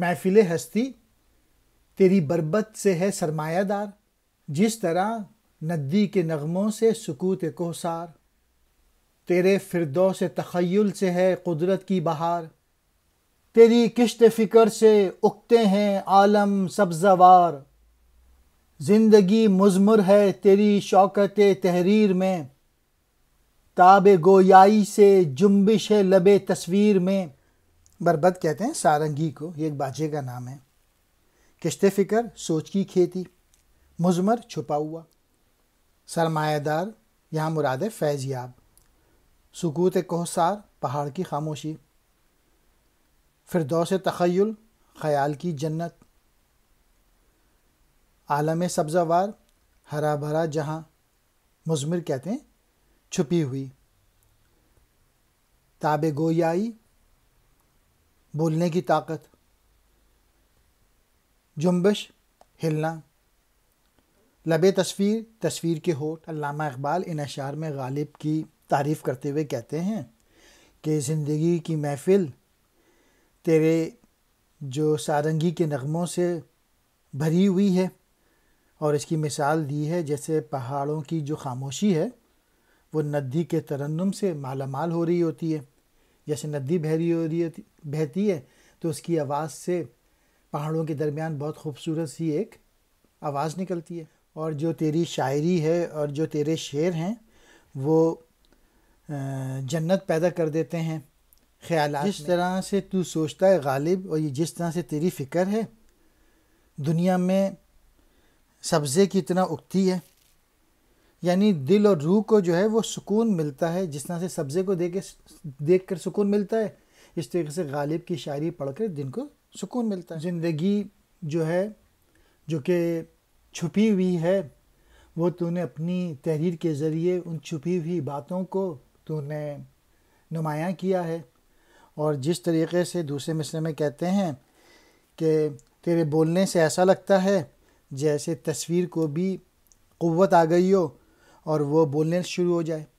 महफिल हस्ती तेरी बरबत से है सरमायादार जिस तरह नदी के नगमों से सुकूत कोसार तेरे फिरदो से तखयल से है कुदरत की बहार तेरी किश्त फ़िक्र से उगते हैं आलम सब्ज़वार ज़िंदगी मुजमर है तेरी शौकत तहरीर में ताब गोयाई से जुम्बिश है लब तस्वीर में बरबत कहते हैं सारंगी को ये एक बाजे का नाम है किश्त फिकर सोच की खेती मुजमर छुपा हुआ सरमायादार यहाँ मुराद है फैजियाब सुकूत कोहसार पहाड़ की खामोशी से तखयल ख्याल की जन्नत आलम सब्ज़ावार हरा भरा जहाँ मुजमर कहते हैं छुपी हुई ताब गोयाई बोलने की ताकत जुम्बश हिलना लबे तस्वीर तस्वीर के होठ अलामा इकबाल इन अशार में गालिब की तारीफ़ करते हुए कहते हैं कि ज़िंदगी की महफिल तेरे जो सारंगी के नगमों से भरी हुई है और इसकी मिसाल दी है जैसे पहाड़ों की जो खामोशी है वो नदी के तरन्नम से मालामाल हो रही होती है जैसे नदी बहरी हो रही होती बहती है तो उसकी आवाज़ से पहाड़ों के दरमियान बहुत खूबसूरत सी एक आवाज़ निकलती है और जो तेरी शायरी है और जो तेरे शेर हैं वो जन्नत पैदा कर देते हैं ख्याल जिस तरह से तू सोचता है गालिब और ये जिस तरह से तेरी फ़िक्र है दुनिया में सब्ज़े की इतना उगती है यानी दिल और रूह को जो है वो सुकून मिलता है जिस तरह से सब्ज़े को देख देख कर सुकून मिलता है इस तरीके से गालिब की शायरी पढ़ कर दिन को सुकून मिलता है ज़िंदगी जो है जो कि छुपी हुई है वो तूने अपनी तहरीर के ज़रिए उन छुपी हुई बातों को तूने नुमायाँ किया है और जिस तरीके से दूसरे मिसरे में कहते हैं कि तेरे बोलने से ऐसा लगता है जैसे तस्वीर को भी क़वत आ गई हो और वो बोलने शुरू हो जाए